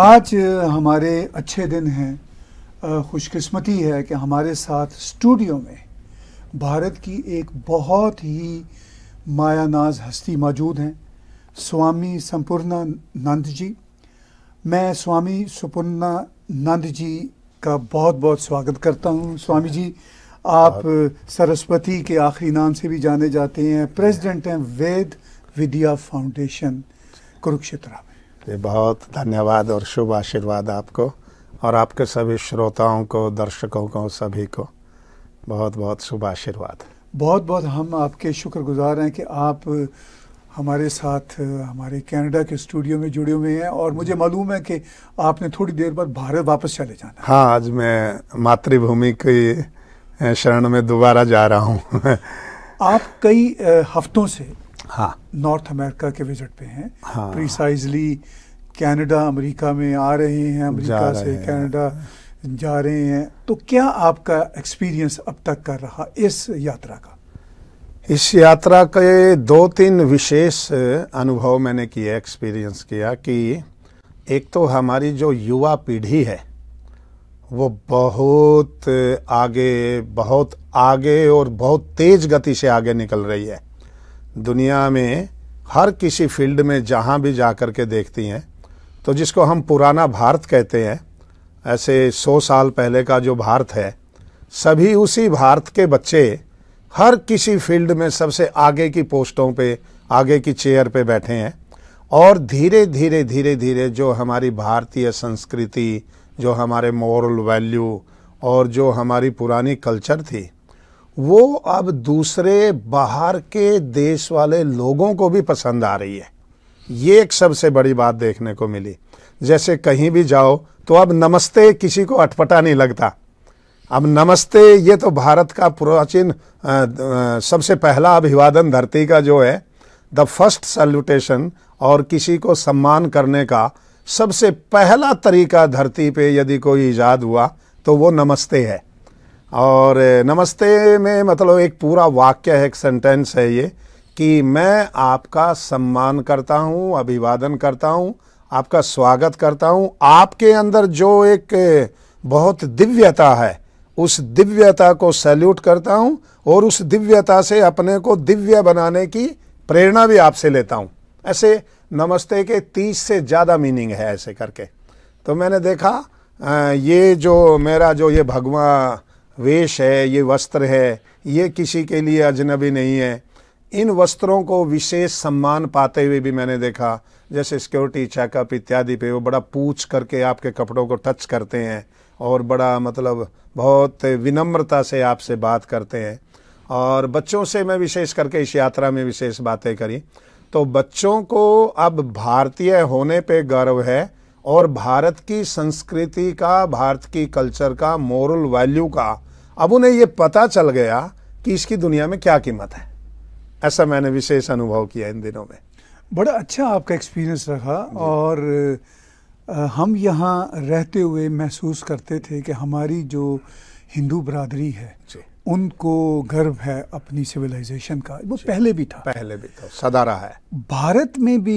आज हमारे अच्छे दिन हैं खुशकिस्मती है कि हमारे साथ स्टूडियो में भारत की एक बहुत ही मायानाज हस्ती मौजूद हैं स्वामी संपूर्णा नंद जी मैं स्वामी सुपूर्णा नंद जी का बहुत बहुत स्वागत करता हूं स्वामी जी आप सरस्वती के आखिरी नाम से भी जाने जाते हैं प्रेसिडेंट हैं वेद विद्या फाउंडेशन कुरुक्षेत्र तो बहुत धन्यवाद और शुभ आशीर्वाद आपको और आपके सभी श्रोताओं को दर्शकों को सभी को बहुत बहुत शुभ आशीर्वाद बहुत बहुत हम आपके शुक्रगुजार हैं कि आप हमारे साथ हमारे कनाडा के स्टूडियो में जुड़े हुए हैं और मुझे मालूम है कि आपने थोड़ी देर बाद भारत वापस चले जाना हाँ आज मैं मातृभूमि की शरण में दोबारा जा रहा हूँ आप कई हफ्तों से हाँ नॉर्थ अमेरिका के विजिट पे हैं हाँ प्रिसाइजली कनाडा अमेरिका में आ रहे हैं अमेरिका से कनाडा जा रहे हैं तो क्या आपका एक्सपीरियंस अब तक का रहा इस यात्रा का इस यात्रा के दो तीन विशेष अनुभव मैंने किया एक्सपीरियंस किया कि एक तो हमारी जो युवा पीढ़ी है वो बहुत आगे बहुत आगे और बहुत तेज गति से आगे निकल रही है दुनिया में हर किसी फील्ड में जहाँ भी जा कर के देखती हैं तो जिसको हम पुराना भारत कहते हैं ऐसे सौ साल पहले का जो भारत है सभी उसी भारत के बच्चे हर किसी फील्ड में सबसे आगे की पोस्टों पे आगे की चेयर पे बैठे हैं और धीरे धीरे धीरे धीरे जो हमारी भारतीय संस्कृति जो हमारे मॉरल वैल्यू और जो हमारी पुरानी कल्चर थी वो अब दूसरे बाहर के देश वाले लोगों को भी पसंद आ रही है ये एक सबसे बड़ी बात देखने को मिली जैसे कहीं भी जाओ तो अब नमस्ते किसी को अटपटा नहीं लगता अब नमस्ते ये तो भारत का प्राचीन सबसे पहला अभिवादन धरती का जो है द फर्स्ट सल्यूटेशन और किसी को सम्मान करने का सबसे पहला तरीका धरती पे यदि कोई ईजाद हुआ तो वो नमस्ते है और नमस्ते में मतलब एक पूरा वाक्य है एक सेंटेंस है ये कि मैं आपका सम्मान करता हूँ अभिवादन करता हूँ आपका स्वागत करता हूं आपके अंदर जो एक बहुत दिव्यता है उस दिव्यता को सैल्यूट करता हूं और उस दिव्यता से अपने को दिव्य बनाने की प्रेरणा भी आपसे लेता हूं ऐसे नमस्ते के तीस से ज़्यादा मीनिंग है ऐसे करके तो मैंने देखा ये जो मेरा जो ये भगवा वेश है ये वस्त्र है ये किसी के लिए अजनबी नहीं है इन वस्त्रों को विशेष सम्मान पाते हुए भी मैंने देखा जैसे सिक्योरिटी चेकअप इत्यादि पे वो बड़ा पूछ करके आपके कपड़ों को टच करते हैं और बड़ा मतलब बहुत विनम्रता से आपसे बात करते हैं और बच्चों से मैं विशेष करके इस यात्रा में विशेष बातें करी तो बच्चों को अब भारतीय होने पे गर्व है और भारत की संस्कृति का भारत की कल्चर का मोरल वैल्यू का अब उन्हें ये पता चल गया कि इसकी दुनिया में क्या कीमत है ऐसा मैंने विशेष अनुभव किया इन दिनों में बड़ा अच्छा आपका एक्सपीरियंस रहा और हम यहाँ रहते हुए महसूस करते थे कि हमारी जो हिंदू बरदरी है उनको गर्व है अपनी सिविलाइजेशन का वो पहले भी था पहले भी था सदा रहा है भारत में भी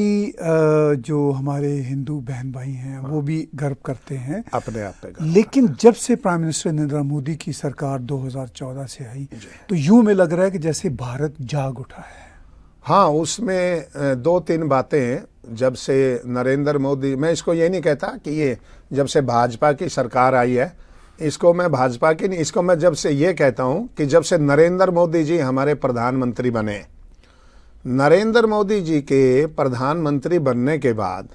जो हमारे हिंदू बहन भाई हैं हाँ। वो भी गर्व करते हैं अपने आप पे लेकिन जब से प्राइम मिनिस्टर नरेंद्र मोदी की सरकार 2014 से आई तो यूं में लग रहा है कि जैसे भारत जाग उठा है हाँ उसमें दो तीन बातें जब से नरेंद्र मोदी मैं इसको ये नहीं कहता कि ये जब से भाजपा की सरकार आई है इसको मैं भाजपा की नहीं इसको मैं जब से ये कहता हूँ कि जब से नरेंद्र मोदी जी हमारे प्रधानमंत्री बने नरेंद्र मोदी जी के प्रधानमंत्री बनने के बाद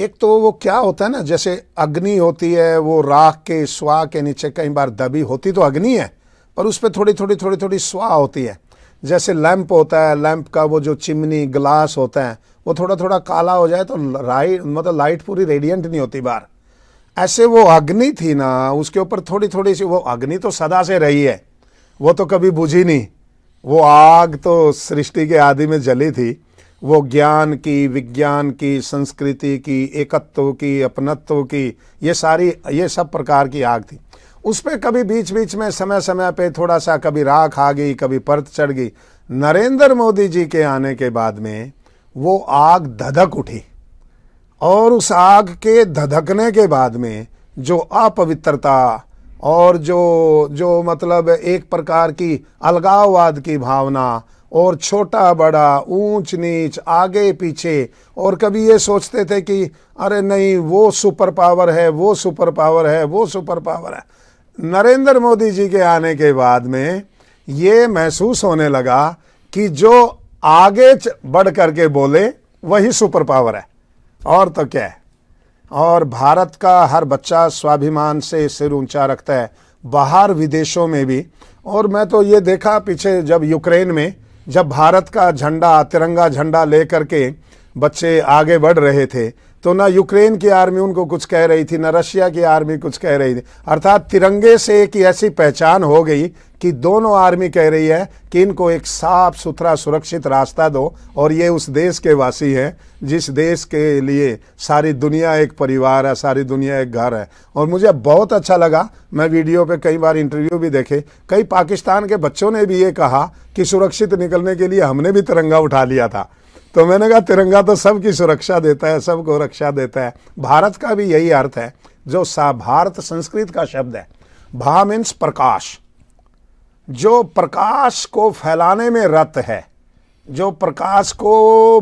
एक तो वो क्या होता है ना जैसे अग्नि होती है वो राख के स्वा के नीचे कई बार दबी होती तो अग्नि है पर उस पर थोड़ी थोड़ी थोड़ी थोड़ी स्वा होती है जैसे लैंप होता है लैंप का वो जो चिमनी ग्लास होता है वो थोड़ा थोड़ा काला हो जाए तो राइट मतलब लाइट पूरी रेडियंट नहीं होती बाहर ऐसे वो अग्नि थी ना उसके ऊपर थोड़ी थोड़ी सी वो अग्नि तो सदा से रही है वो तो कभी बुझी नहीं वो आग तो सृष्टि के आदि में जली थी वो ज्ञान की विज्ञान की संस्कृति की एकत्व की अपनत्व की ये सारी ये सब प्रकार की आग थी उस पर कभी बीच बीच में समय समय पे थोड़ा सा कभी राख आ गई कभी परत चढ़ गई नरेंद्र मोदी जी के आने के बाद में वो आग धधक उठी और उस आग के धधकने के बाद में जो अपवित्रता और जो जो मतलब एक प्रकार की अलगाववाद की भावना और छोटा बड़ा ऊंच नीच आगे पीछे और कभी ये सोचते थे कि अरे नहीं वो सुपर पावर है वो सुपर पावर है वो सुपर पावर है नरेंद्र मोदी जी के आने के बाद में ये महसूस होने लगा कि जो आगे बढ़ करके बोले वही सुपर पावर है और तो क्या है और भारत का हर बच्चा स्वाभिमान से सिर ऊंचा रखता है बाहर विदेशों में भी और मैं तो ये देखा पीछे जब यूक्रेन में जब भारत का झंडा तिरंगा झंडा लेकर के बच्चे आगे बढ़ रहे थे तो ना यूक्रेन की आर्मी उनको कुछ कह रही थी ना रशिया की आर्मी कुछ कह रही थी अर्थात तिरंगे से एक ऐसी पहचान हो गई कि दोनों आर्मी कह रही है कि इनको एक साफ सुथरा सुरक्षित रास्ता दो और ये उस देश के वासी हैं जिस देश के लिए सारी दुनिया एक परिवार है सारी दुनिया एक घर है और मुझे बहुत अच्छा लगा मैं वीडियो पे कई बार इंटरव्यू भी देखे कई पाकिस्तान के बच्चों ने भी ये कहा कि सुरक्षित निकलने के लिए हमने भी तिरंगा उठा लिया था तो मैंने कहा तिरंगा तो सबकी सुरक्षा देता है सबको रक्षा देता है भारत का भी यही अर्थ है जो सा भारत संस्कृत का शब्द है भा मीन्स प्रकाश जो प्रकाश को फैलाने में रत है जो प्रकाश को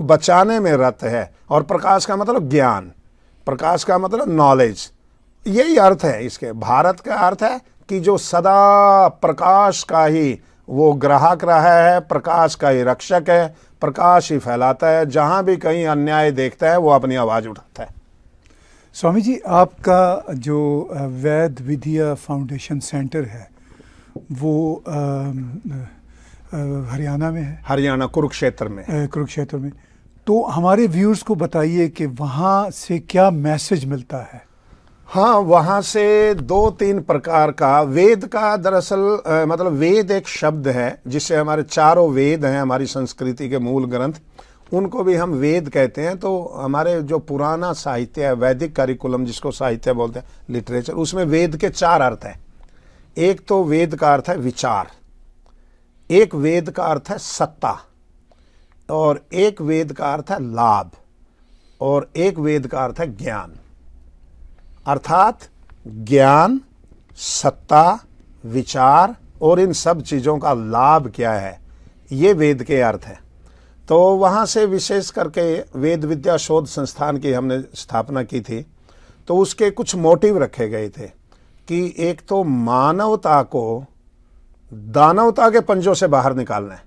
बचाने में रत है और प्रकाश का मतलब ज्ञान प्रकाश का मतलब नॉलेज यही अर्थ है इसके भारत का अर्थ है कि जो सदा प्रकाश का ही वो ग्राहक रहा है प्रकाश का ही रक्षक है प्रकाश ही फैलाता है जहाँ भी कहीं अन्याय देखता है वो अपनी आवाज़ उठाता है स्वामी जी आपका जो वैद विद्या फाउंडेशन सेंटर है वो हरियाणा में है हरियाणा कुरुक्षेत्र में कुरुक्षेत्र में तो हमारे व्यूअर्स को बताइए कि वहाँ से क्या मैसेज मिलता है हाँ वहाँ से दो तीन प्रकार का वेद का दरअसल मतलब वेद एक शब्द है जिससे हमारे चारों वेद हैं हमारी संस्कृति के मूल ग्रंथ उनको भी हम वेद कहते हैं तो हमारे जो पुराना साहित्य है वैदिक करिकुलम जिसको साहित्य बोलते हैं लिटरेचर उसमें वेद के चार अर्थ हैं एक तो वेद का अर्थ है विचार एक वेद का अर्थ है सत्ता और एक वेद का अर्थ है लाभ और एक वेद का अर्थ है ज्ञान अर्थात ज्ञान सत्ता विचार और इन सब चीज़ों का लाभ क्या है ये वेद के अर्थ है तो वहाँ से विशेष करके वेद विद्या शोध संस्थान की हमने स्थापना की थी तो उसके कुछ मोटिव रखे गए थे कि एक तो मानवता को दानवता के पंजों से बाहर निकालना है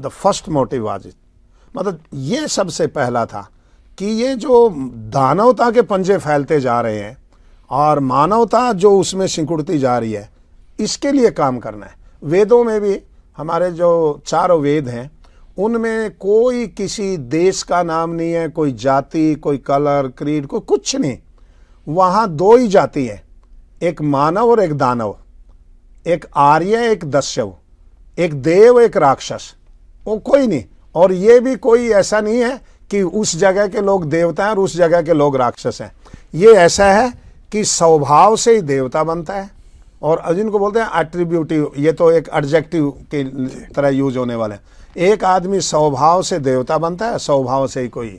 the first motive was it मतलब ये सबसे पहला था कि ये जो दानवता के पंजे फैलते जा रहे हैं और मानवता जो उसमें सिकुड़ती जा रही है इसके लिए काम करना है वेदों में भी हमारे जो चारों वेद हैं उनमें कोई किसी देश का नाम नहीं है कोई जाति कोई कलर क्रीड कोई कुछ नहीं वहाँ दो ही जाति है एक मानव और एक दानव एक आर्य एक दस्यव एक देव एक राक्षस वो कोई नहीं और ये भी कोई ऐसा नहीं है कि उस जगह के लोग देवता हैं और उस जगह के लोग राक्षस हैं ये ऐसा है कि स्वभाव से ही देवता बनता है और को बोलते हैं एट्रीब्यूटिव ये तो एक एडजेक्टिव की तरह यूज होने वाले हैं एक आदमी स्वभाव से देवता बनता है स्वभाव से ही कोई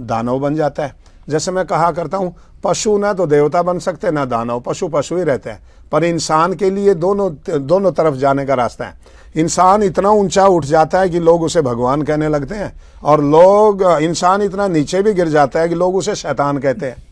दानव बन जाता है जैसे मैं कहा करता हूँ पशु ना तो देवता बन सकते ना दानव पशु पशु ही रहते हैं पर इंसान के लिए दोनों दोनों तरफ जाने का रास्ता है इंसान इतना ऊंचा उठ जाता है कि लोग उसे भगवान कहने लगते हैं और लोग इंसान इतना नीचे भी गिर जाता है कि लोग उसे शैतान कहते हैं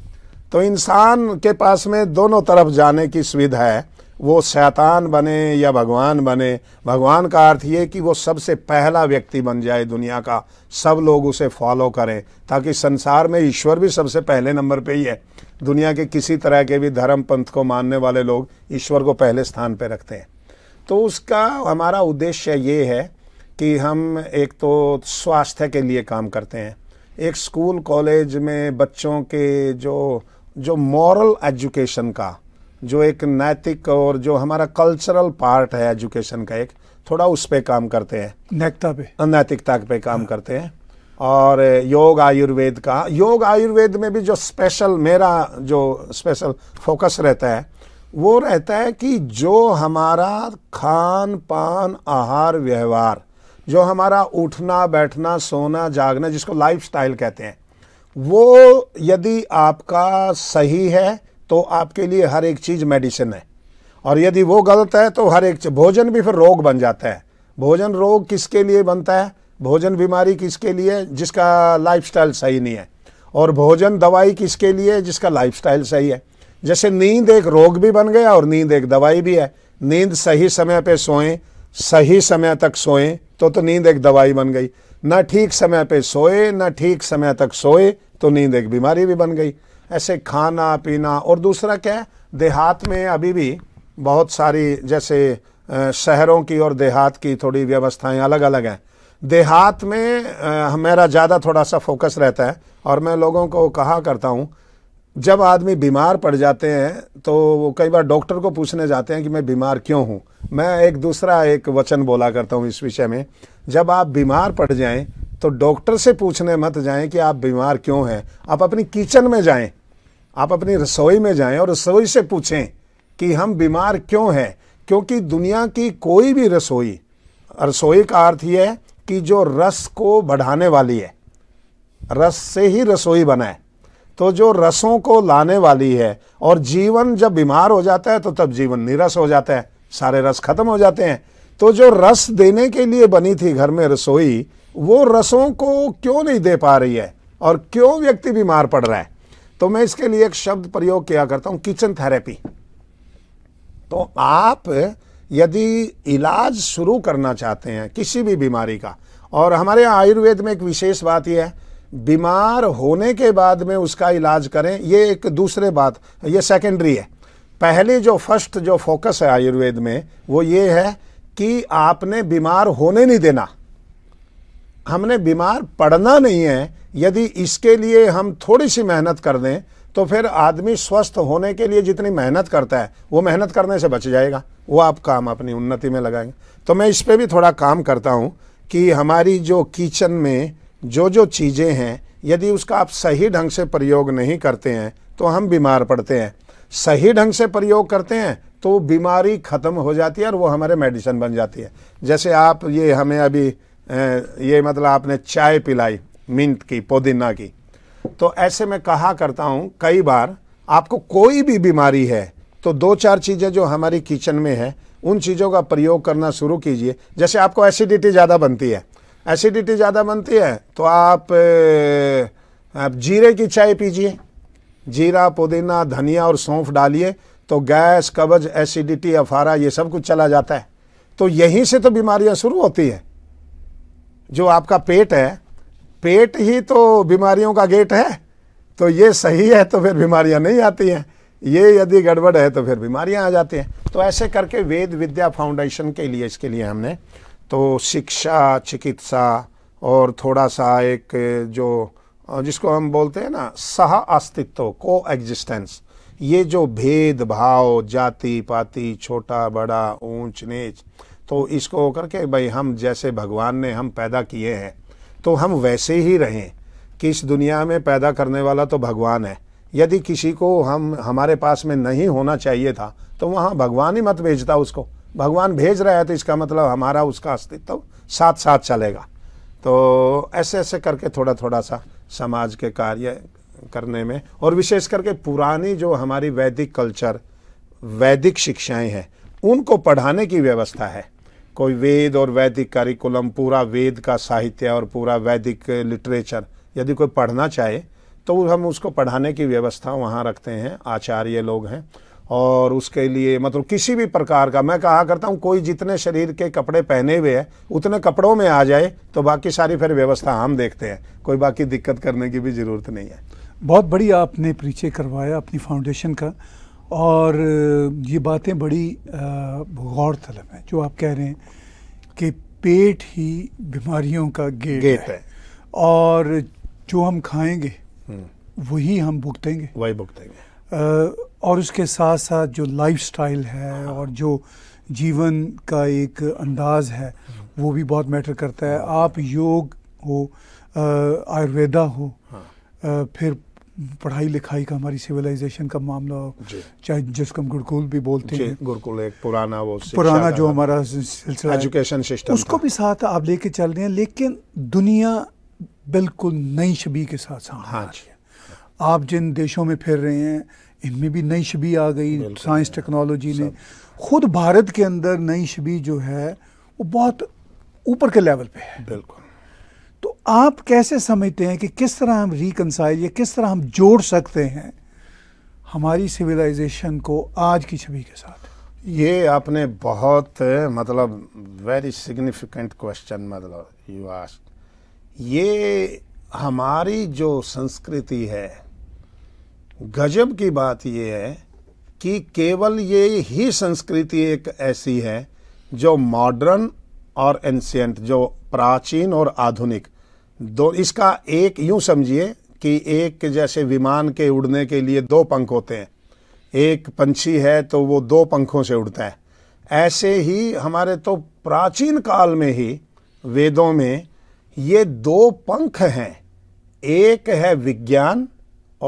तो इंसान के पास में दोनों तरफ जाने की सुविधा है वो शैतान बने या भगवान बने भगवान का अर्थ ये कि वो सबसे पहला व्यक्ति बन जाए दुनिया का सब लोग उसे फॉलो करें ताकि संसार में ईश्वर भी सबसे पहले नंबर पे ही है दुनिया के किसी तरह के भी धर्म पंथ को मानने वाले लोग ईश्वर को पहले स्थान पे रखते हैं तो उसका हमारा उद्देश्य ये है कि हम एक तो स्वास्थ्य के लिए काम करते हैं एक स्कूल कॉलेज में बच्चों के जो जो मॉरल एजुकेशन का जो एक नैतिक और जो हमारा कल्चरल पार्ट है एजुकेशन का एक थोड़ा उस पर काम करते हैं नैतिकता पे अनैतिकता पे काम हाँ। करते हैं और योग आयुर्वेद का योग आयुर्वेद में भी जो स्पेशल मेरा जो स्पेशल फोकस रहता है वो रहता है कि जो हमारा खान पान आहार व्यवहार जो हमारा उठना बैठना सोना जागना जिसको लाइफस्टाइल कहते हैं वो यदि आपका सही है तो आपके लिए हर एक चीज़ मेडिसिन है और यदि वो गलत है तो हर एक भोजन भी फिर रोग बन जाता है भोजन रोग किसके लिए बनता है भोजन बीमारी किसके लिए जिसका लाइफस्टाइल सही नहीं है और भोजन दवाई किसके लिए जिसका लाइफस्टाइल सही है जैसे नींद एक रोग भी बन गया और नींद एक दवाई भी है नींद सही समय पे सोएं सही समय तक सोएं तो तो नींद एक दवाई बन गई ना ठीक समय पे सोए ना ठीक समय तक सोए तो नींद एक बीमारी भी बन गई ऐसे खाना पीना और दूसरा क्या है देहात में अभी भी बहुत सारी जैसे शहरों की और देहात की थोड़ी व्यवस्थाएं अलग अलग हैं देहात में मेरा ज़्यादा थोड़ा सा फोकस रहता है और मैं लोगों को कहा करता हूँ जब आदमी बीमार पड़ जाते हैं तो वो कई बार डॉक्टर को पूछने जाते हैं कि मैं बीमार क्यों हूँ मैं एक दूसरा एक वचन बोला करता हूँ इस विषय में जब आप बीमार पड़ जाएं तो डॉक्टर से पूछने मत जाएं कि आप बीमार क्यों हैं आप अपनी किचन में जाएं आप अपनी रसोई में जाएं और रसोई से पूछें कि हम बीमार क्यों हैं क्योंकि दुनिया की कोई भी रसोई रसोई का अर्थ यह है कि जो रस को बढ़ाने वाली है रस से ही रसोई बनाए तो जो रसों को लाने वाली है और जीवन जब बीमार हो जाता है तो तब जीवन निरस हो जाता है सारे रस खत्म हो जाते हैं तो जो रस देने के लिए बनी थी घर में रसोई वो रसों को क्यों नहीं दे पा रही है और क्यों व्यक्ति बीमार पड़ रहा है तो मैं इसके लिए एक शब्द प्रयोग किया करता हूं किचन थेरेपी तो आप यदि इलाज शुरू करना चाहते हैं किसी भी बीमारी का और हमारे आयुर्वेद में एक विशेष बात यह है बीमार होने के बाद में उसका इलाज करें ये एक दूसरे बात ये सेकेंडरी है पहले जो फर्स्ट जो फोकस है आयुर्वेद में वो ये है कि आपने बीमार होने नहीं देना हमने बीमार पड़ना नहीं है यदि इसके लिए हम थोड़ी सी मेहनत कर दें तो फिर आदमी स्वस्थ होने के लिए जितनी मेहनत करता है वो मेहनत करने से बच जाएगा वो आप काम अपनी उन्नति में लगाएंगे तो मैं इस पर भी थोड़ा काम करता हूँ कि हमारी जो किचन में जो जो चीज़ें हैं यदि उसका आप सही ढंग से प्रयोग नहीं करते हैं तो हम बीमार पड़ते हैं सही ढंग से प्रयोग करते हैं तो बीमारी ख़त्म हो जाती है और वो हमारे मेडिसिन बन जाती है जैसे आप ये हमें अभी ये मतलब आपने चाय पिलाई मिंट की पुदीना की तो ऐसे मैं कहा करता हूँ कई बार आपको कोई भी बीमारी है तो दो चार चीज़ें जो हमारी किचन में है उन चीज़ों का प्रयोग करना शुरू कीजिए जैसे आपको एसिडिटी ज़्यादा बनती है एसिडिटी ज़्यादा बनती है तो आप, आप जीरे की चाय पीजिए जीरा पुदीना धनिया और सौंफ डालिए तो गैस कब्ज एसिडिटी अफारा ये सब कुछ चला जाता है तो यहीं से तो बीमारियां शुरू होती हैं जो आपका पेट है पेट ही तो बीमारियों का गेट है तो ये सही है तो फिर बीमारियां नहीं आती हैं ये यदि गड़बड़ है तो फिर बीमारियां आ जाती हैं तो ऐसे करके वेद विद्या फाउंडेशन के लिए इसके लिए हमने तो शिक्षा चिकित्सा और थोड़ा सा एक जो जिसको हम बोलते हैं ना सह अस्तित्व को एग्जिस्टेंस ये जो भेदभाव जाति पाति छोटा बड़ा ऊंच नीच तो इसको होकर के भाई हम जैसे भगवान ने हम पैदा किए हैं तो हम वैसे ही रहें कि इस दुनिया में पैदा करने वाला तो भगवान है यदि किसी को हम हमारे पास में नहीं होना चाहिए था तो वहाँ भगवान ही मत भेजता उसको भगवान भेज रहा है तो इसका मतलब हमारा उसका अस्तित्व साथ साथ चलेगा तो ऐसे ऐसे करके थोड़ा थोड़ा सा समाज के कार्य करने में और विशेष करके पुरानी जो हमारी वैदिक कल्चर वैदिक शिक्षाएं हैं उनको पढ़ाने की व्यवस्था है कोई वेद और वैदिक करिकुलम पूरा वेद का साहित्य और पूरा वैदिक लिटरेचर यदि कोई पढ़ना चाहे तो हम उसको पढ़ाने की व्यवस्था वहाँ रखते हैं आचार्य लोग हैं और उसके लिए मतलब किसी भी प्रकार का मैं कहा करता हूँ कोई जितने शरीर के कपड़े पहने हुए हैं उतने कपड़ों में आ जाए तो बाकी सारी फिर व्यवस्था हम देखते हैं कोई बाकी दिक्कत करने की भी ज़रूरत नहीं है बहुत बढ़िया आपने परिचय करवाया अपनी फाउंडेशन का और ये बातें बड़ी गौर तलब हैं जो आप कह रहे हैं कि पेट ही बीमारियों का गेट, गेट है।, है और जो हम खाएंगे हम्म। वही हम भुगतेंगे वही भुगतेंगे और उसके साथ साथ जो लाइफस्टाइल है हाँ। और जो जीवन का एक अंदाज है हम्म। वो भी बहुत मैटर करता है आप योग हो आयुर्वेदा हो हाँ। फिर पढ़ाई लिखाई का हमारी सिविलाइजेशन का मामला हो चाहे जिसको हम गुरुकुल भी बोलते हैं गुरुकुल एक पुराना वो पुराना जो हमारा सिलसिला एजुकेशन सिस्टम उसको भी साथ आप लेके चल रहे हैं लेकिन दुनिया बिल्कुल नई छबी के साथ साथ हाँ आप जिन देशों में फिर रहे हैं इनमें भी नई छबी आ गई साइंस टेक्नोलॉजी ने खुद भारत के अंदर नई छबी जो है वो बहुत ऊपर के लेवल पे है बिल्कुल तो आप कैसे समझते हैं कि किस तरह हम रिकनसाइल या किस तरह हम जोड़ सकते हैं हमारी सिविलाइजेशन को आज की छवि के साथ ये आपने बहुत मतलब वेरी सिग्निफिकेंट क्वेश्चन मतलब यू आस्ट ये हमारी जो संस्कृति है गजब की बात ये है कि केवल ये ही संस्कृति एक ऐसी है जो मॉडर्न और एंशियंट जो प्राचीन और आधुनिक दो इसका एक यूं समझिए कि एक जैसे विमान के उड़ने के लिए दो पंख होते हैं एक पंछी है तो वो दो पंखों से उड़ता है ऐसे ही हमारे तो प्राचीन काल में ही वेदों में ये दो पंख हैं एक है विज्ञान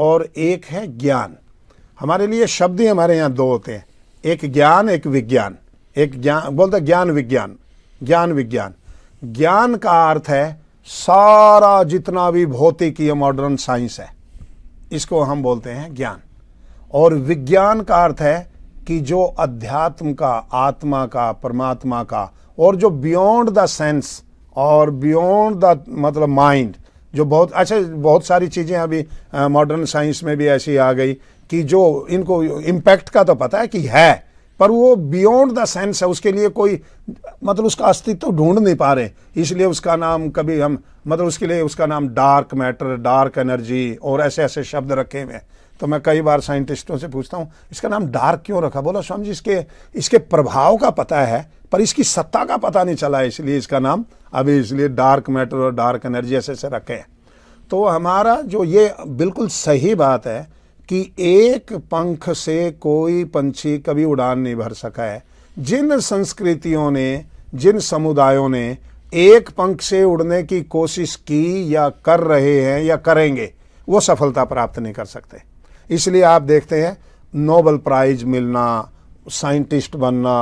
और एक है ज्ञान हमारे लिए शब्द ही हमारे यहाँ दो होते हैं एक ज्ञान एक विज्ञान एक ज्ञान बोलते ज्ञान विज्ञान ज्ञान विज्ञान ज्ञान का अर्थ है सारा जितना भी भौतिक या मॉडर्न साइंस है इसको हम बोलते हैं ज्ञान और विज्ञान का अर्थ है कि जो अध्यात्म का आत्मा का परमात्मा का और जो बियॉन्ड द सेंस और बियॉन्ड द मतलब माइंड जो बहुत अच्छा बहुत सारी चीज़ें अभी मॉडर्न साइंस में भी ऐसी आ गई कि जो इनको इम्पैक्ट का तो पता है कि है पर वो बियॉन्ड द सेंस है उसके लिए कोई मतलब उसका अस्तित्व ढूंढ नहीं पा रहे इसलिए उसका नाम कभी हम मतलब उसके लिए उसका नाम डार्क मैटर डार्क एनर्जी और ऐसे ऐसे शब्द रखे हुए हैं तो मैं कई बार साइंटिस्टों से पूछता हूँ इसका नाम डार्क क्यों रखा बोला स्वामी जी इसके इसके प्रभाव का पता है पर इसकी सत्ता का पता नहीं चला है इसलिए इसका नाम अभी इसलिए डार्क मैटर और डार्क एनर्जी ऐसे ऐसे रखे हैं तो हमारा जो ये बिल्कुल सही बात है कि एक पंख से कोई पंछी कभी उड़ान नहीं भर सका है जिन संस्कृतियों ने जिन समुदायों ने एक पंख से उड़ने की कोशिश की या कर रहे हैं या करेंगे वो सफलता प्राप्त नहीं कर सकते इसलिए आप देखते हैं नोबल प्राइज मिलना साइंटिस्ट बनना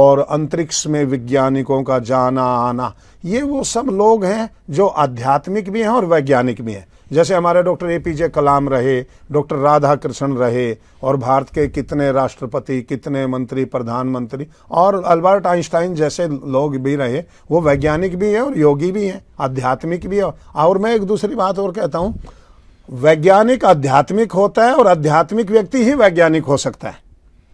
और अंतरिक्ष में वैज्ञानिकों का जाना आना ये वो सब लोग हैं जो आध्यात्मिक भी हैं और वैज्ञानिक भी हैं जैसे हमारे डॉक्टर ए पी जे कलाम रहे डॉक्टर राधा कृष्ण रहे और भारत के कितने राष्ट्रपति कितने मंत्री प्रधानमंत्री और अल्बर्ट आइंस्टाइन जैसे लोग भी रहे वो वैज्ञानिक भी हैं और योगी भी हैं आध्यात्मिक भी है और मैं एक दूसरी बात और कहता हूँ वैज्ञानिक आध्यात्मिक होता है और आध्यात्मिक व्यक्ति ही वैज्ञानिक हो सकता है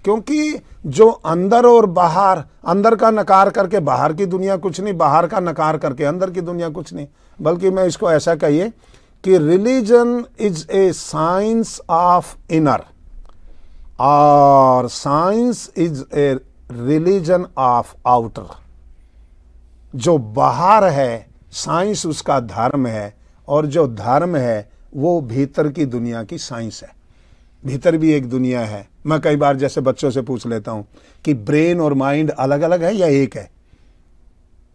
क्योंकि जो अंदर और बाहर अंदर का नकार करके बाहर की दुनिया कुछ नहीं बाहर का नकार करके अंदर की दुनिया कुछ नहीं बल्कि मैं इसको ऐसा कहिए कि religion is a science of inner और science is a religion of outer जो बाहर है साइंस उसका धर्म है और जो धर्म है वो भीतर की दुनिया की साइंस है भीतर भी एक दुनिया है मैं कई बार जैसे बच्चों से पूछ लेता हूं कि ब्रेन और माइंड अलग अलग है या एक है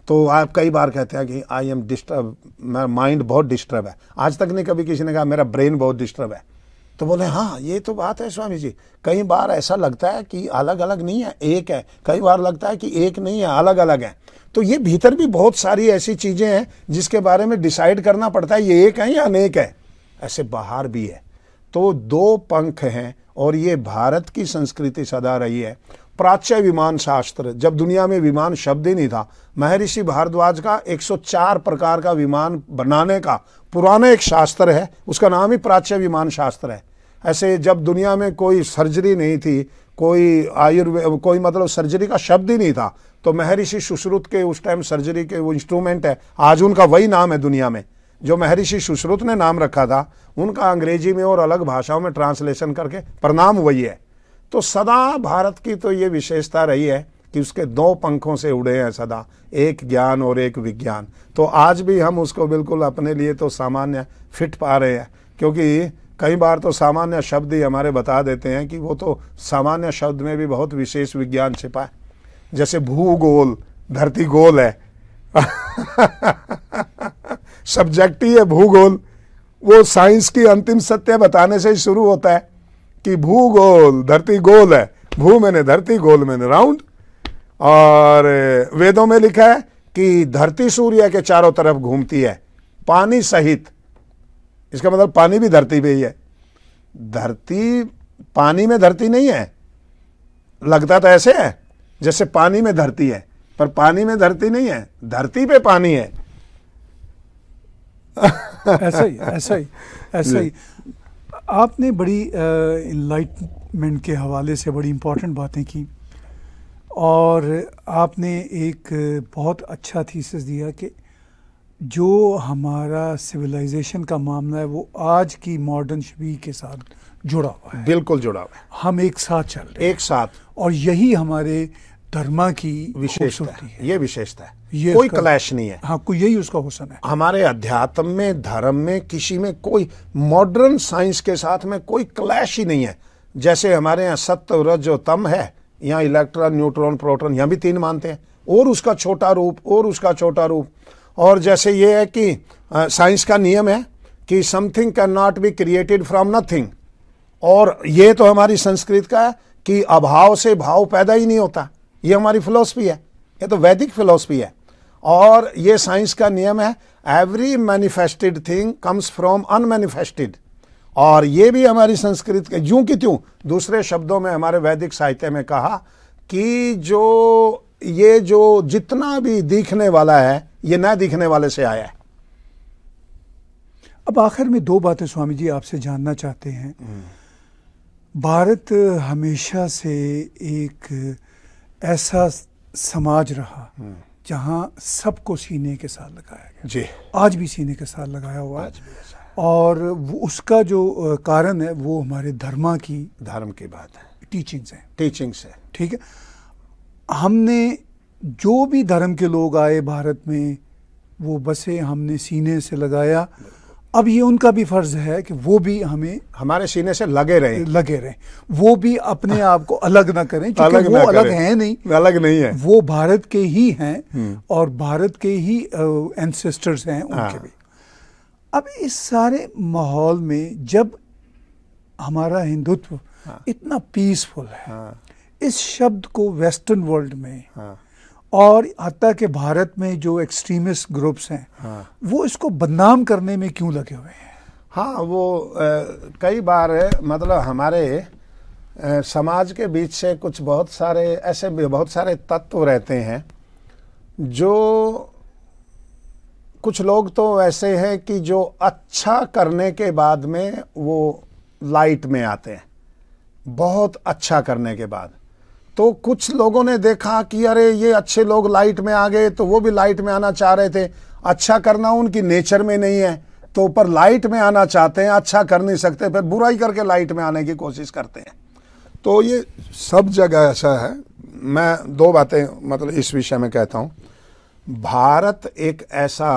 तो आप कई बार कहते हैं कि आई एम डिस्टर्ब मेरा माइंड बहुत डिस्टर्ब है आज तक नहीं कभी किसी ने कहा मेरा ब्रेन बहुत डिस्टर्ब है तो बोले हाँ ये तो बात है स्वामी जी कई बार ऐसा लगता है कि अलग अलग नहीं है एक है कई बार लगता है कि एक नहीं है अलग अलग है तो ये भीतर भी बहुत सारी ऐसी चीज़ें हैं जिसके बारे में डिसाइड करना पड़ता है ये एक है या अनेक है ऐसे बाहर भी है तो दो पंख हैं और ये भारत की संस्कृति सदा रही है प्राच्य विमान शास्त्र जब दुनिया में विमान शब्द ही नहीं था महर्षि भारद्वाज का 104 प्रकार का विमान बनाने का पुराना एक शास्त्र है उसका नाम ही प्राच्य विमान शास्त्र है ऐसे जब दुनिया में कोई सर्जरी नहीं थी कोई आयुर्वेद कोई मतलब सर्जरी का शब्द ही नहीं था तो महर्षि सुश्रुत के उस टाइम सर्जरी के वो इंस्ट्रूमेंट है आज उनका वही नाम है दुनिया में जो महर्षि सुश्रुत ने नाम रखा था उनका अंग्रेजी में और अलग भाषाओं में ट्रांसलेशन करके प्रणाम वही है तो सदा भारत की तो ये विशेषता रही है कि उसके दो पंखों से उड़े हैं सदा एक ज्ञान और एक विज्ञान तो आज भी हम उसको बिल्कुल अपने लिए तो सामान्य फिट पा रहे हैं क्योंकि कई बार तो सामान्य शब्द ही हमारे बता देते हैं कि वो तो सामान्य शब्द में भी बहुत विशेष विज्ञान छिपा है जैसे भूगोल धरती गोल है सब्जेक्ट ही है भूगोल वो साइंस की अंतिम सत्य बताने से ही शुरू होता है कि भूगोल धरती गोल है भू मैंने धरती गोल मैंने राउंड और वेदों में लिखा है कि धरती सूर्य के चारों तरफ घूमती है पानी सहित इसका मतलब पानी भी धरती पे ही है धरती पानी में धरती नहीं है लगता तो ऐसे है जैसे पानी में धरती है पर पानी में धरती नहीं है धरती पे पानी है ऐसा ही ऐसा ही ऐसा ही आपने बड़ी इनलाइटमेंट के हवाले से बड़ी इम्पोर्टेंट बातें की और आपने एक बहुत अच्छा थीसिस दिया कि जो हमारा सिविलाइजेशन का मामला है वो आज की मॉडर्न शबी के साथ जुड़ा हुआ है बिल्कुल जुड़ा हुआ है हम एक साथ चल रहे हैं एक साथ और यही हमारे धर्मा की विशेषता है ये विशेषता है ये कोई क्लैश नहीं है हाँ कोई यही उसका हुसन है हमारे अध्यात्म में धर्म में किसी में कोई मॉडर्न साइंस के साथ में कोई क्लैश ही नहीं है जैसे हमारे यहाँ सत्य रज तम है यहाँ इलेक्ट्रॉन न्यूट्रॉन प्रोटॉन यहाँ भी तीन मानते हैं और उसका छोटा रूप और उसका छोटा रूप और जैसे ये है कि साइंस का नियम है कि something can not be created from nothing और ये तो हमारी संस्कृत का है कि अभाव से भाव पैदा ही नहीं होता ये हमारी फिलोसफी है ये तो वैदिक फिलोसफी है और ये साइंस का नियम है every manifested thing comes from unmanifested और ये भी हमारी संस्कृत के यूं कि त्यों दूसरे शब्दों में हमारे वैदिक साहित्य में कहा कि जो ये जो जितना भी दिखने वाला है ये न दिखने वाले से आया है अब आखिर में दो बातें स्वामी जी आपसे जानना चाहते हैं हम्म। भारत हमेशा से एक ऐसा समाज रहा हम्म। जहाँ सबको सीने के साथ लगाया गया जी आज भी सीने के साथ लगाया हुआ है और उसका जो कारण है वो हमारे धर्मा की धर्म की बात है टीचिंग्स हैं टीचिंग्स है ठीक है हमने जो भी धर्म के लोग आए भारत में वो बसे हमने सीने से लगाया अब ये उनका भी फ़र्ज़ है कि वो भी हमें हमारे सीने से लगे रहे लगे रहे वो भी अपने हाँ। आप को अलग ना करें क्योंकि अलग वो ना अलग हैं नहीं अलग नहीं है वो भारत के ही हैं हम्म। और भारत के ही एंसेस्टर्स हैं उनके हाँ। भी अब इस सारे माहौल में जब हमारा हिंदुत्व हाँ। इतना पीसफुल है हाँ। इस शब्द को वेस्टर्न वर्ल्ड में हाँ। और हती के भारत में जो एक्सट्रीमिस्ट ग्रुप्स हैं हाँ। वो इसको बदनाम करने में क्यों लगे हुए हैं हाँ वो आ, कई बार मतलब हमारे आ, समाज के बीच से कुछ बहुत सारे ऐसे बहुत सारे तत्व रहते हैं जो कुछ लोग तो ऐसे हैं कि जो अच्छा करने के बाद में वो लाइट में आते हैं बहुत अच्छा करने के बाद तो कुछ लोगों ने देखा कि अरे ये अच्छे लोग लाइट में आ गए तो वो भी लाइट में आना चाह रहे थे अच्छा करना उनकी नेचर में नहीं है तो ऊपर लाइट में आना चाहते हैं अच्छा कर नहीं सकते फिर बुराई करके लाइट में आने की कोशिश करते हैं तो ये सब जगह ऐसा है मैं दो बातें मतलब इस विषय में कहता हूँ भारत एक ऐसा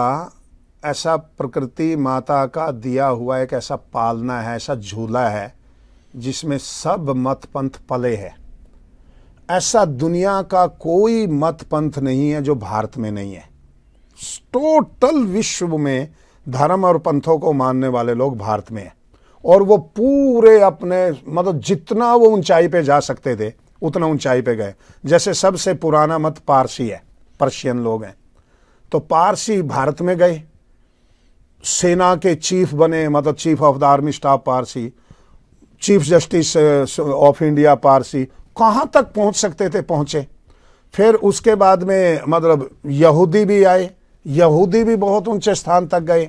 ऐसा प्रकृति माता का दिया हुआ एक ऐसा पालना है ऐसा झूला है जिसमें सब मत पंथ पले है ऐसा दुनिया का कोई मत पंथ नहीं है जो भारत में नहीं है टोटल विश्व में धर्म और पंथों को मानने वाले लोग भारत में हैं और वो पूरे अपने मतलब जितना वो ऊंचाई पे जा सकते थे उतना ऊंचाई पे गए जैसे सबसे पुराना मत पारसी है पर्शियन लोग हैं तो पारसी भारत में गए सेना के चीफ बने मतलब chief of the army staff Parsi chief justice of India Parsi कहाँ तक पहुँच सकते थे पहुँचे फिर उसके बाद में मतलब यहूदी भी आए यहूदी भी बहुत ऊंचे स्थान तक गए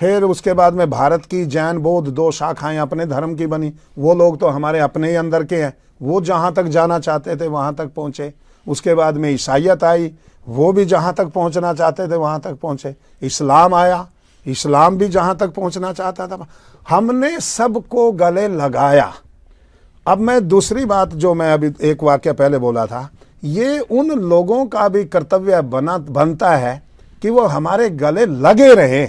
फिर उसके बाद में भारत की जैन बौद्ध दो शाखाएं अपने धर्म की बनी वो लोग तो हमारे अपने ही अंदर के हैं वो जहाँ तक जाना चाहते थे वहाँ तक पहुँचे उसके बाद में ईसाइत आई वो भी जहाँ तक पहुँचना चाहते थे वहाँ तक पहुँचे इस्लाम आया इस्लाम भी जहाँ तक पहुँचना चाहता था हमने सबको गले लगाया अब मैं दूसरी बात जो मैं अभी एक वाक्य पहले बोला था ये उन लोगों का भी कर्तव्य बना बनता है कि वो हमारे गले लगे रहे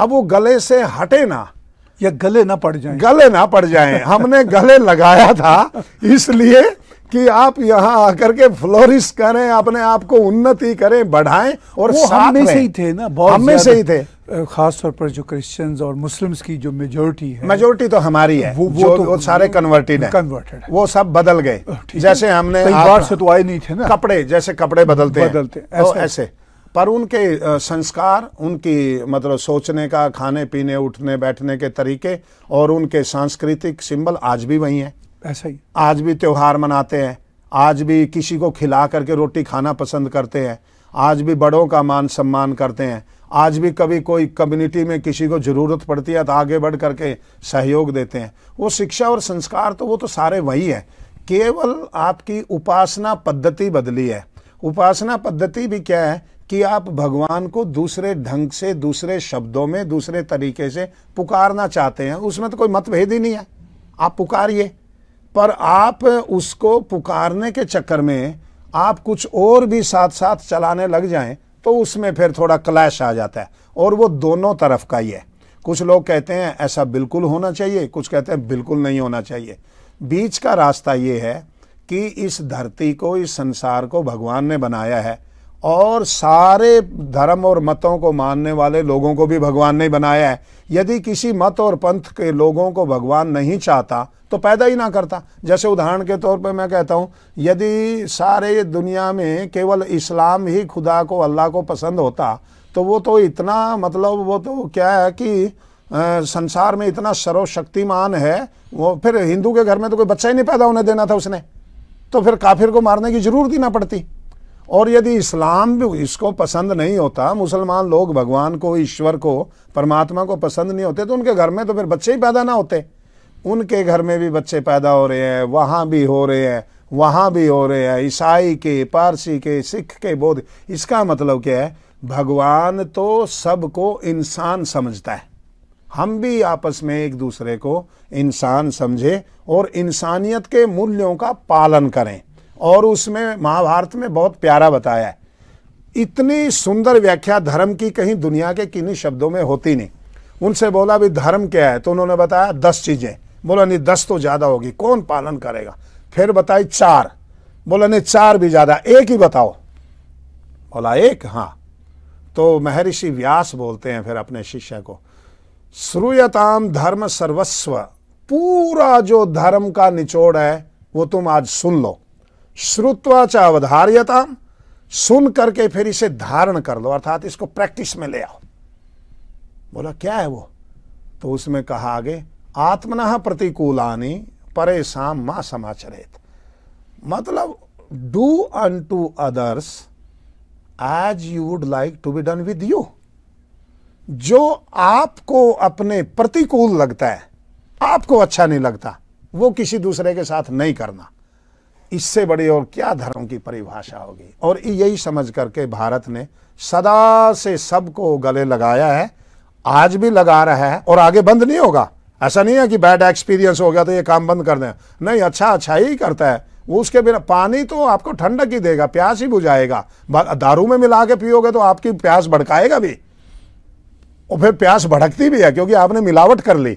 अब वो गले से हटे ना या गले ना पड़ जाए गले ना पड़ जाए हमने गले लगाया था इसलिए कि आप यहाँ आकर के फ्लोरिश करें अपने आप को उन्नति करें बढ़ाएं और साथ में से ही थे ना बहुत हम से ही थे खास तौर पर जो क्रिश्चियंस और मुस्लिम्स की जो मेजोरिटी है मेजोरिटी तो हमारी है वो, वो तो वो सारे कन्वर्टेड है कन्वर्टेड वो सब बदल गए जैसे हमने से तो आए नहीं थे ना कपड़े जैसे कपड़े बदलते हैं बदलते हैं ऐसे, तो ऐसे पर उनके संस्कार उनकी मतलब सोचने का खाने पीने उठने बैठने के तरीके और उनके सांस्कृतिक सिंबल आज भी वही हैं ऐसा ही आज भी त्यौहार मनाते हैं आज भी किसी को खिला करके रोटी खाना पसंद करते हैं आज भी बड़ों का मान सम्मान करते हैं आज भी कभी कोई कम्युनिटी में किसी को ज़रूरत पड़ती है तो आगे बढ़ करके सहयोग देते हैं वो शिक्षा और संस्कार तो वो तो सारे वही है केवल आपकी उपासना पद्धति बदली है उपासना पद्धति भी क्या है कि आप भगवान को दूसरे ढंग से दूसरे शब्दों में दूसरे तरीके से पुकारना चाहते हैं उसमें तो कोई मतभेद ही नहीं है आप पुकारिए पर आप उसको पुकारने के चक्कर में आप कुछ और भी साथ साथ चलाने लग जाएं तो उसमें फिर थोड़ा क्लैश आ जाता है और वो दोनों तरफ का ही है कुछ लोग कहते हैं ऐसा बिल्कुल होना चाहिए कुछ कहते हैं बिल्कुल नहीं होना चाहिए बीच का रास्ता ये है कि इस धरती को इस संसार को भगवान ने बनाया है और सारे धर्म और मतों को मानने वाले लोगों को भी भगवान ने बनाया है यदि किसी मत और पंथ के लोगों को भगवान नहीं चाहता तो पैदा ही ना करता जैसे उदाहरण के तौर पर मैं कहता हूँ यदि सारे दुनिया में केवल इस्लाम ही खुदा को अल्लाह को पसंद होता तो वो तो इतना मतलब वो तो क्या है कि आ, संसार में इतना सर्वशक्तिमान है वो फिर हिंदू के घर में तो कोई बच्चा ही नहीं पैदा होने देना था उसने तो फिर काफिर को मारने की ज़रूरत ही ना पड़ती और यदि इस्लाम भी इसको पसंद नहीं होता मुसलमान लोग भगवान को ईश्वर को परमात्मा को पसंद नहीं होते तो उनके घर में तो फिर बच्चे ही पैदा ना होते उनके घर में भी बच्चे पैदा हो रहे हैं वहाँ भी हो रहे हैं वहाँ भी हो रहे हैं ईसाई के पारसी के सिख के बौद्ध इसका मतलब क्या है भगवान तो सबको इंसान समझता है हम भी आपस में एक दूसरे को इंसान समझे और इंसानियत के मूल्यों का पालन करें और उसमें महाभारत में बहुत प्यारा बताया है इतनी सुंदर व्याख्या धर्म की कहीं दुनिया के किन्हीं शब्दों में होती नहीं उनसे बोला भी धर्म क्या है तो उन्होंने बताया दस चीज़ें बोला नहीं दस तो ज़्यादा होगी कौन पालन करेगा फिर बताई चार बोला नहीं चार भी ज़्यादा एक ही बताओ बोला एक हाँ तो महर्षि व्यास बोलते हैं फिर अपने शिष्य को श्रूयताम धर्म सर्वस्व पूरा जो धर्म का निचोड़ है वो तुम आज सुन लो श्रुत्वा च अवधार्यता सुन करके फिर इसे धारण कर लो अर्थात इसको प्रैक्टिस में ले आओ बोला क्या है वो तो उसमें कहा आगे आत्मना प्रतिकूलानी परेशान माँ समाचरित मतलब do unto others as you would like to be done with you जो आपको अपने प्रतिकूल लगता है आपको अच्छा नहीं लगता वो किसी दूसरे के साथ नहीं करना इससे बड़ी और क्या धर्म की परिभाषा होगी और यही समझ करके भारत ने सदा से सबको गले लगाया है आज भी लगा रहा है और आगे बंद नहीं होगा ऐसा नहीं है कि बैड एक्सपीरियंस हो गया तो ये काम बंद कर दें नहीं अच्छा अच्छा ही करता है वो उसके बिना पानी तो आपको ठंडक ही देगा प्यास ही बुझाएगा दारू में मिला के पियोगे तो आपकी प्यास भड़काएगा भी और फिर प्यास भड़कती भी है क्योंकि आपने मिलावट कर ली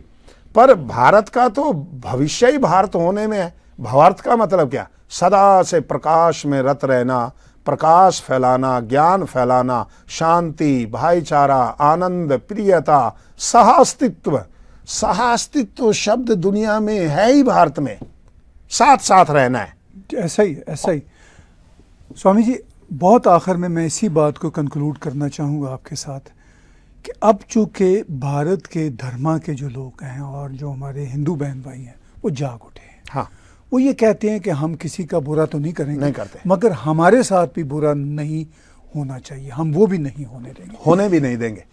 पर भारत का तो भविष्य ही भारत होने में है भावार्थ का मतलब क्या सदा से प्रकाश में रत रहना प्रकाश फैलाना ज्ञान फैलाना शांति भाईचारा आनंद प्रियता सहास्तित्व सहास्तित्व शब्द दुनिया में है ही भारत में साथ साथ रहना है ऐसा ही ऐसा ही स्वामी जी बहुत आखिर में मैं इसी बात को कंक्लूड करना चाहूँगा आपके साथ कि अब चूंकि भारत के धर्मा के जो लोग हैं और जो हमारे हिंदू बहन भाई हैं वो जाग उठे हैं हाँ वो ये कहते हैं कि हम किसी का बुरा तो नहीं करेंगे नहीं करते मगर हमारे साथ भी बुरा नहीं होना चाहिए हम वो भी नहीं होने देंगे होने भी नहीं देंगे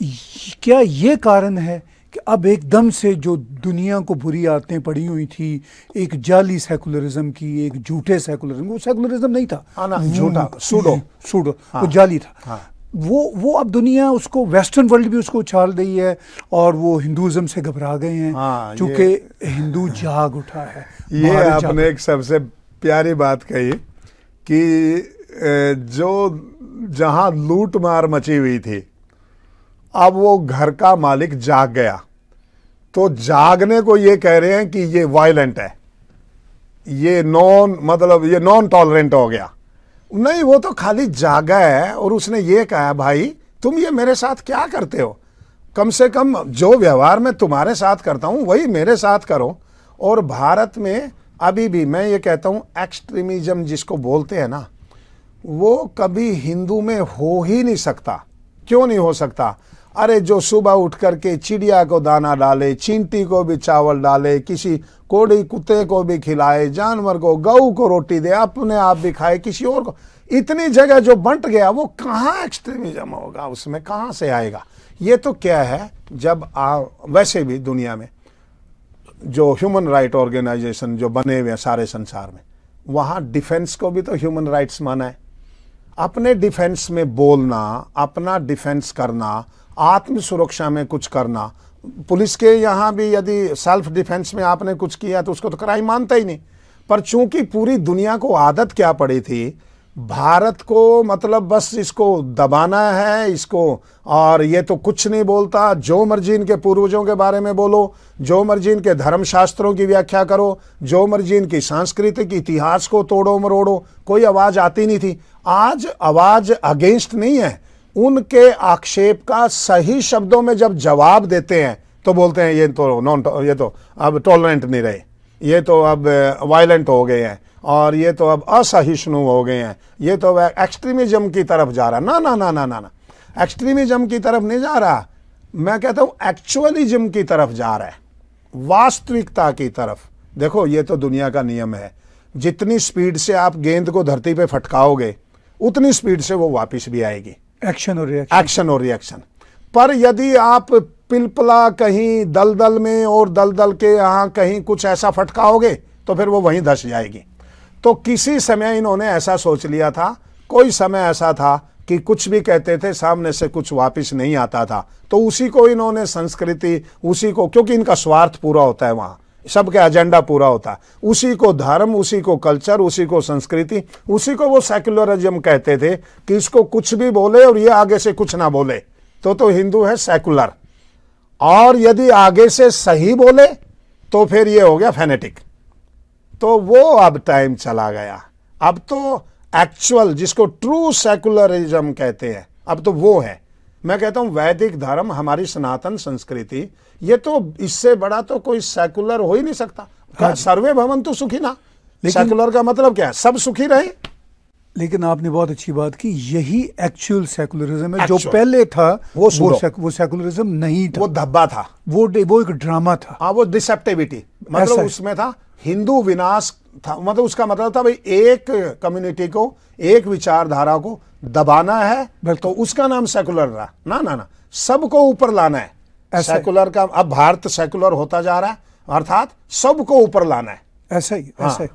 क्या ये कारण है कि अब एकदम से जो दुनिया को बुरी आदतें पड़ी हुई थी एक जाली सेकुलरिज्म की एक झूठे सेकुलरिज्म वो सेकुलरिज्म नहीं था हाँ झूठा हम्म। सूडो सूडो वो हाँ। जाली था हाँ। वो वो अब दुनिया उसको वेस्टर्न वर्ल्ड भी उसको उछाल रही है और वो हिंदुज़म से घबरा गए हैं हाँ, चूंकि हिंदू जाग उठा है ये आपने एक सबसे प्यारी बात कही कि जो जहां लूट मार मची हुई थी अब वो घर का मालिक जाग गया तो जागने को ये कह रहे हैं कि ये वायलेंट है ये नॉन मतलब ये नॉन टॉलरेंट हो गया नहीं वो तो खाली जागा है और उसने ये कहा भाई तुम ये मेरे साथ क्या करते हो कम से कम जो व्यवहार मैं तुम्हारे साथ करता हूँ वही मेरे साथ करो और भारत में अभी भी मैं ये कहता हूँ एक्सट्रीमिज्म जिसको बोलते हैं ना वो कभी हिंदू में हो ही नहीं सकता क्यों नहीं हो सकता अरे जो सुबह उठ करके चिड़िया को दाना डाले चींटी को भी चावल डाले किसी कोड़ी कुत्ते को भी खिलाए जानवर को गऊ को रोटी दे अपने आप भी खाए किसी और को इतनी जगह जो बंट गया वो कहाँ एक्सट्रीमिज्म होगा उसमें कहाँ से आएगा ये तो क्या है जब आ, वैसे भी दुनिया में जो ह्यूमन राइट ऑर्गेनाइजेशन जो बने हुए हैं सारे संसार में वहाँ डिफेंस को भी तो ह्यूमन राइट्स माना है अपने डिफेंस में बोलना अपना डिफेंस करना आत्म सुरक्षा में कुछ करना पुलिस के यहाँ भी यदि सेल्फ डिफेंस में आपने कुछ किया तो उसको तो क्राइम मानता ही नहीं पर चूंकि पूरी दुनिया को आदत क्या पड़ी थी भारत को मतलब बस इसको दबाना है इसको और ये तो कुछ नहीं बोलता जो मर्जी इनके पूर्वजों के बारे में बोलो जो मर्जी इनके धर्मशास्त्रों की व्याख्या करो जो मर्जी इनकी सांस्कृतिक इतिहास को तोड़ो मरोड़ो कोई आवाज़ आती नहीं थी आज आवाज़ अगेंस्ट नहीं है उनके आक्षेप का सही शब्दों में जब जवाब देते हैं तो बोलते हैं ये तो नॉन ये तो अब टॉलरेंट नहीं रहे ये तो अब वायलेंट uh, हो गए हैं और ये तो अब असहिष्णु हो गए हैं ये तो एक्सट्रीमिज्म की तरफ जा रहा ना ना ना ना ना ना एक्सट्रीमिज्म की तरफ नहीं जा रहा मैं कहता हूँ एक्चुअलिज्म की तरफ जा रहा है वास्तविकता की तरफ देखो ये तो दुनिया का नियम है जितनी स्पीड से आप गेंद को धरती पे फटकाओगे उतनी स्पीड से वो वापस भी आएगी एक्शन और रिएक्शन एक्शन और रिएक्शन पर यदि आप पिलपला कहीं दलदल में और दलदल के यहाँ कहीं कुछ ऐसा फटकाओगे तो फिर वो वहीं धस जाएगी तो किसी समय इन्होंने ऐसा सोच लिया था कोई समय ऐसा था कि कुछ भी कहते थे सामने से कुछ वापस नहीं आता था तो उसी को इन्होंने संस्कृति उसी को क्योंकि इनका स्वार्थ पूरा होता है वहाँ सबका एजेंडा पूरा होता उसी को धर्म उसी को कल्चर उसी को संस्कृति उसी को वो सेकुलरिज्म कहते थे कि इसको कुछ भी बोले और ये आगे से कुछ ना बोले तो तो हिंदू है सेकुलर और यदि आगे से सही बोले तो फिर ये हो गया फैनेटिक तो वो अब टाइम चला गया अब तो एक्चुअल जिसको ट्रू सेकुलरिज्म कहते हैं अब तो वो है मैं कहता हूं वैदिक धर्म हमारी सनातन संस्कृति ये तो इससे बड़ा तो कोई सेकुलर हो ही नहीं सकता हाँ सर्वे भवन तो सुखी ना सेकुलर का मतलब क्या है सब सुखी रहे लेकिन आपने बहुत अच्छी बात की यही एक्चुअल सेकुलरिज्म है जो पहले था वो वो, सेक, वो सेकुलरिज्म नहीं था वो धब्बा था वो वो एक ड्रामा था आ, हाँ, वो डिसेप्टिविटी मतलब उसमें था हिंदू विनाश था मतलब उसका मतलब था भाई एक कम्युनिटी को एक विचारधारा को दबाना है तो उसका नाम सेकुलर रहा ना ना ना सबको ऊपर लाना है सेकुलर का अब भारत सेकुलर होता जा रहा है अर्थात सबको ऊपर लाना है ऐसा ही हाँ। ऐसा ही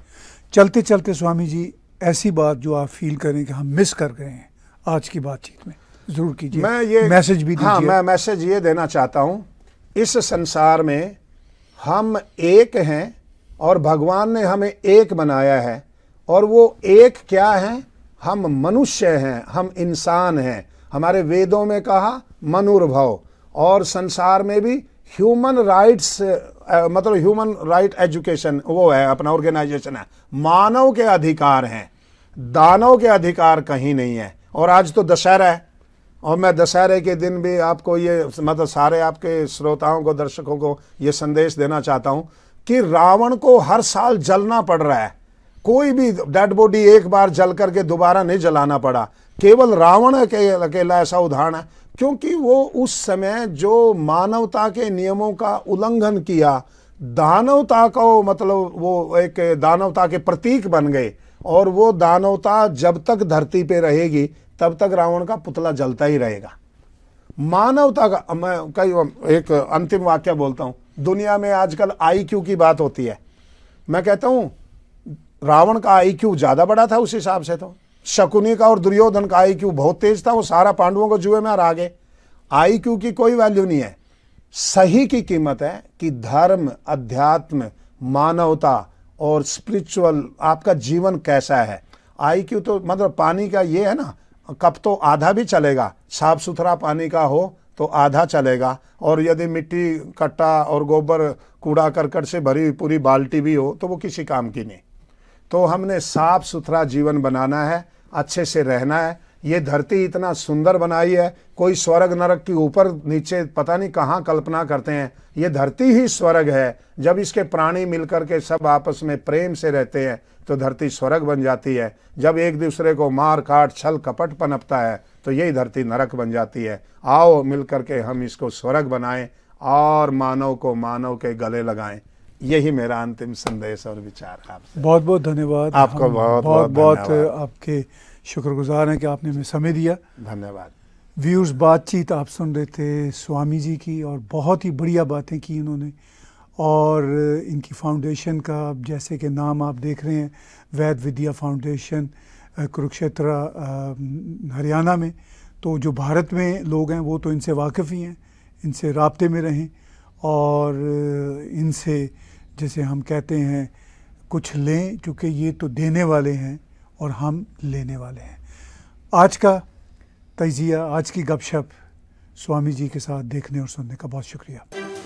चलते चलते स्वामी जी ऐसी बात जो आप फील करें कि हम मिस कर गए हैं आज की बातचीत में जरूर कीजिए मैं ये मैसेज भी हाँ मैं मैसेज ये देना चाहता हूँ इस संसार में हम एक हैं और भगवान ने हमें एक बनाया है और वो एक क्या है हम मनुष्य हैं हम इंसान हैं हमारे वेदों में कहा मनुर्भव और संसार में भी ह्यूमन राइट्स मतलब ह्यूमन राइट एजुकेशन वो है अपना ऑर्गेनाइजेशन है मानव के अधिकार हैं दानव के अधिकार कहीं नहीं है और आज तो दशहरा है और मैं दशहरे के दिन भी आपको ये मतलब सारे आपके श्रोताओं को दर्शकों को ये संदेश देना चाहता हूँ कि रावण को हर साल जलना पड़ रहा है कोई भी डेड बॉडी एक बार जल करके दोबारा नहीं जलाना पड़ा केवल रावण अकेला ऐसा उदाहरण है क्योंकि वो उस समय जो मानवता के नियमों का उल्लंघन किया दानवता को मतलब वो एक दानवता के प्रतीक बन गए और वो दानवता जब तक धरती पे रहेगी तब तक रावण का पुतला जलता ही रहेगा मानवता का मैं कई एक अंतिम वाक्य बोलता हूँ दुनिया में आजकल आई क्यू की बात होती है मैं कहता हूँ रावण का आई क्यू ज़्यादा बड़ा था उस हिसाब से तो शकुनी का और दुर्योधन का आई क्यू बहुत तेज था वो सारा पांडवों को जुए में आ गए आई क्यू की कोई वैल्यू नहीं है सही की कीमत है कि धर्म अध्यात्म मानवता और स्पिरिचुअल आपका जीवन कैसा है आई क्यू तो मतलब पानी का ये है ना कप तो आधा भी चलेगा साफ सुथरा पानी का हो तो आधा चलेगा और यदि मिट्टी कट्टा और गोबर कूड़ा करकट से भरी पूरी बाल्टी भी हो तो वो किसी काम की नहीं तो हमने साफ सुथरा जीवन बनाना है अच्छे से रहना है ये धरती इतना सुंदर बनाई है कोई स्वर्ग नरक के ऊपर नीचे पता नहीं कहाँ कल्पना करते हैं ये धरती ही स्वर्ग है जब इसके प्राणी मिलकर के सब आपस में प्रेम से रहते हैं तो धरती स्वर्ग बन जाती है जब एक दूसरे को मार काट छल कपट पनपता है तो यही धरती नरक बन जाती है आओ मिल के हम इसको स्वर्ग बनाएं और मानव को मानव के गले लगाएं यही मेरा अंतिम संदेश और विचार आपसे बहुत बहुत धन्यवाद आपका बहुत बहुत बहुत आपके शुक्रगुजार हैं कि आपने हमें समय दिया धन्यवाद व्यूर्स बातचीत आप सुन रहे थे स्वामी जी की और बहुत ही बढ़िया बातें की इन्होंने और इनकी फाउंडेशन का जैसे कि नाम आप देख रहे हैं वैद विद्या फाउंडेशन कुरुक्षेत्र हरियाणा में तो जो भारत में लोग हैं वो तो इनसे वाकिफ़ ही हैं इनसे रबते में रहें और इनसे जैसे हम कहते हैं कुछ लें चूँकि ये तो देने वाले हैं और हम लेने वाले हैं आज का तजिया आज की गपशप स्वामी जी के साथ देखने और सुनने का बहुत शुक्रिया